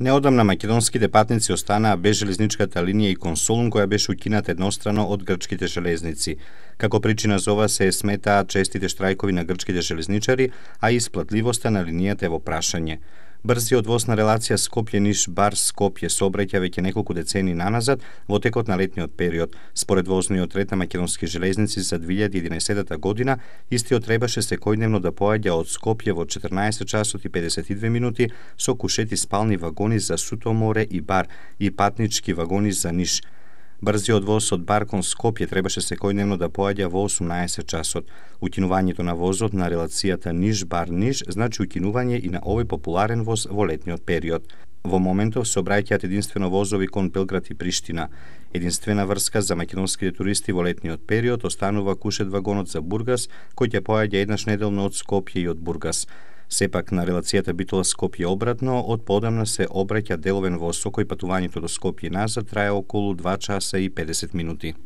Неодамна македонските патници останаа без железничката линија и консулум која беше укинат еднострано од грчките железници. Како причина за ова се сметаа честите штрајкови на грчките железничари, а и исплатливоста на линијата е во прашање. Брзиот воз на релација Скопје-Ниш бар Скопје сообраќа веќе неколку децени наназад во текот на летниот период. Според возниот ред на македонски железници за 2011 година, истиот требаше секојдневно да поаѓа од Скопје во 14 часот и 52 минути со кушети спални вагони за Сутоморе и бар и патнички вагони за Ниш. Брзиот воз од Баркон Скопје требаше секојдневно да поаѓа во 18 часот. Укинувањето на возот на релацијата Ниш-Бар-Ниш значи укинување и на овој популарен воз во летниот период. Во моментов се обраќаат единствено возови кон Белград и Приштина. Единствена врска за македонските туристи во летниот период останува кушет вагонот за Бургас, кој ќе поаѓа еднаш неделно од Скопје и од Бургас. Сепак на релацијата Битола Скопје обратно, од подамна се обраќа деловен во Сокој патувањето до Скопје назад трае околу 2 часа и 50 минути.